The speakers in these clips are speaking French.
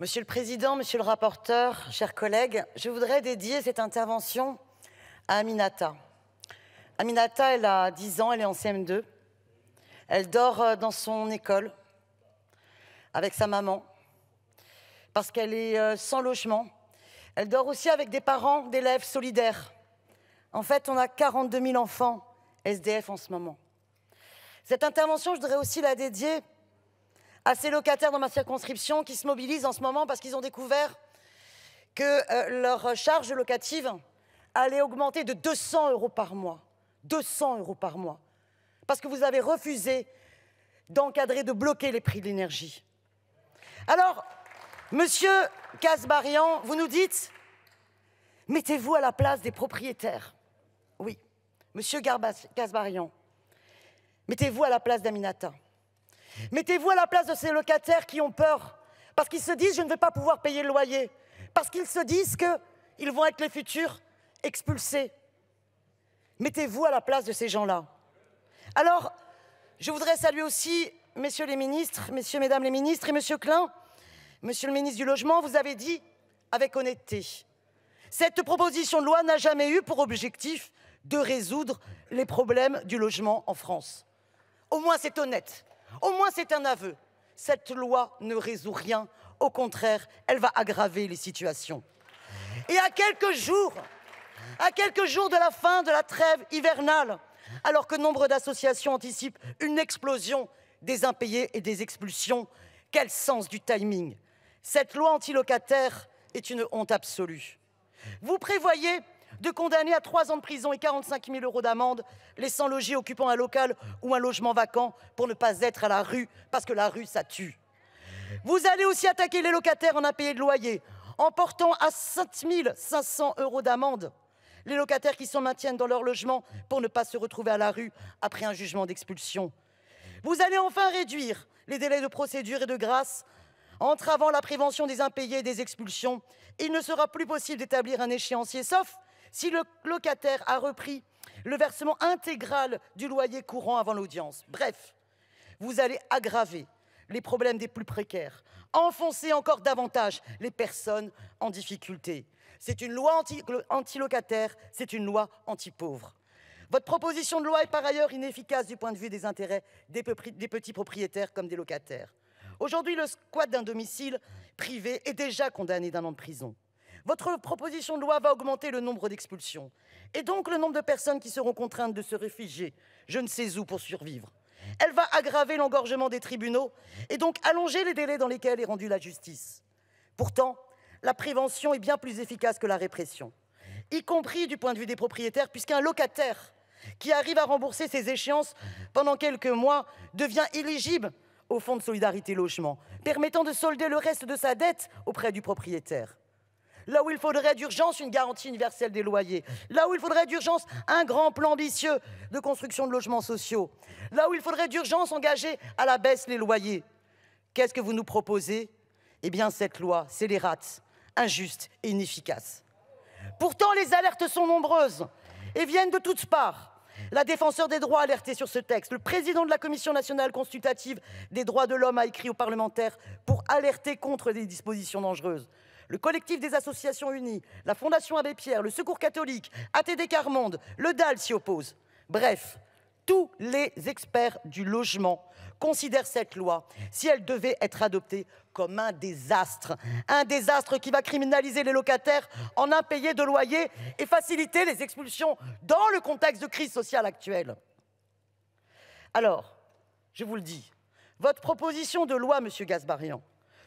Monsieur le Président, Monsieur le rapporteur, chers collègues, je voudrais dédier cette intervention à Aminata. Aminata, elle a 10 ans, elle est en CM2. Elle dort euh, dans son école avec sa maman parce qu'elle est euh, sans logement. Elle dort aussi avec des parents d'élèves solidaires. En fait, on a 42 000 enfants SDF en ce moment. Cette intervention, je voudrais aussi la dédier à ces locataires dans ma circonscription qui se mobilisent en ce moment parce qu'ils ont découvert que euh, leur charge locative allait augmenter de 200 euros par mois. 200 euros par mois. Parce que vous avez refusé d'encadrer, de bloquer les prix de l'énergie. Alors, monsieur Casbarian, vous nous dites, mettez-vous à la place des propriétaires. Oui. Monsieur Casbarian, mettez-vous à la place d'Aminata. Mettez-vous à la place de ces locataires qui ont peur, parce qu'ils se disent je ne vais pas pouvoir payer le loyer, parce qu'ils se disent qu'ils vont être les futurs expulsés. Mettez-vous à la place de ces gens-là. Alors, je voudrais saluer aussi, messieurs les ministres, messieurs, mesdames les ministres et monsieur Klein, monsieur le ministre du Logement, vous avez dit avec honnêteté, cette proposition de loi n'a jamais eu pour objectif de résoudre les problèmes du logement en France. Au moins, c'est honnête. Au moins, c'est un aveu. Cette loi ne résout rien. Au contraire, elle va aggraver les situations. Et à quelques jours, à quelques jours de la fin de la trêve hivernale, alors que nombre d'associations anticipent une explosion des impayés et des expulsions, quel sens du timing Cette loi antilocataire est une honte absolue. Vous prévoyez de condamner à trois ans de prison et 45 000 euros d'amende les sans-logis occupant un local ou un logement vacant pour ne pas être à la rue, parce que la rue, ça tue. Vous allez aussi attaquer les locataires en impayés de loyer, en portant à 5 500 euros d'amende les locataires qui s'en maintiennent dans leur logement pour ne pas se retrouver à la rue après un jugement d'expulsion. Vous allez enfin réduire les délais de procédure et de grâce entravant la prévention des impayés et des expulsions, il ne sera plus possible d'établir un échéancier, sauf si le locataire a repris le versement intégral du loyer courant avant l'audience. Bref, vous allez aggraver les problèmes des plus précaires, enfoncer encore davantage les personnes en difficulté. C'est une loi anti-locataire, c'est une loi anti-pauvre. Votre proposition de loi est par ailleurs inefficace du point de vue des intérêts des, des petits propriétaires comme des locataires. Aujourd'hui, le squat d'un domicile privé est déjà condamné d'un an de prison. Votre proposition de loi va augmenter le nombre d'expulsions et donc le nombre de personnes qui seront contraintes de se réfugier, je ne sais où, pour survivre. Elle va aggraver l'engorgement des tribunaux et donc allonger les délais dans lesquels est rendue la justice. Pourtant, la prévention est bien plus efficace que la répression, y compris du point de vue des propriétaires, puisqu'un locataire qui arrive à rembourser ses échéances pendant quelques mois devient éligible au Fonds de solidarité logement, permettant de solder le reste de sa dette auprès du propriétaire là où il faudrait d'urgence une garantie universelle des loyers, là où il faudrait d'urgence un grand plan ambitieux de construction de logements sociaux, là où il faudrait d'urgence engager à la baisse les loyers. Qu'est-ce que vous nous proposez Eh bien, cette loi c'est les rates, injuste et inefficace. Pourtant, les alertes sont nombreuses et viennent de toutes parts. La défenseur des droits a alerté sur ce texte. Le président de la Commission nationale consultative des droits de l'homme a écrit aux parlementaires pour alerter contre des dispositions dangereuses le collectif des associations unies, la Fondation Abbé Pierre, le Secours catholique, ATD Carmonde, le DAL s'y opposent. Bref, tous les experts du logement considèrent cette loi, si elle devait être adoptée, comme un désastre. Un désastre qui va criminaliser les locataires en impayés de loyers et faciliter les expulsions dans le contexte de crise sociale actuelle. Alors, je vous le dis, votre proposition de loi, Monsieur Gasbarian,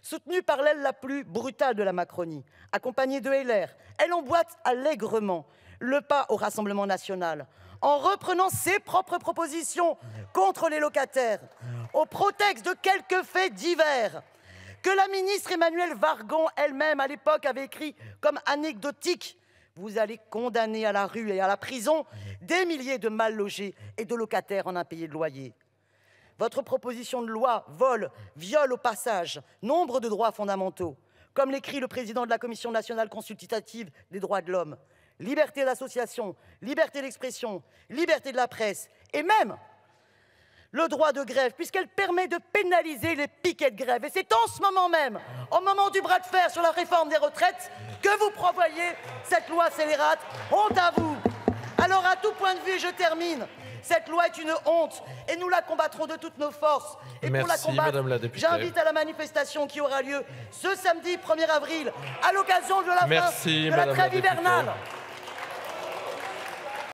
Soutenue par l'aile la plus brutale de la Macronie, accompagnée de LR, elle emboîte allègrement le pas au Rassemblement national en reprenant ses propres propositions contre les locataires, au prétexte de quelques faits divers que la ministre Emmanuelle Vargon elle-même à l'époque avait écrit comme anecdotique. Vous allez condamner à la rue et à la prison des milliers de mal logés et de locataires en impayés de loyer. Votre proposition de loi vole, viole au passage nombre de droits fondamentaux, comme l'écrit le président de la Commission nationale consultative des droits de l'homme. Liberté d'association, liberté d'expression, liberté de la presse et même le droit de grève, puisqu'elle permet de pénaliser les piquets de grève. Et c'est en ce moment même, au moment du bras de fer sur la réforme des retraites, que vous prévoyez cette loi scélérate. Honte à vous Alors à tout point de vue, je termine. Cette loi est une honte et nous la combattrons de toutes nos forces. Et pour la combattre, j'invite à la manifestation qui aura lieu ce samedi 1er avril à l'occasion de la fin de la trêve hivernale.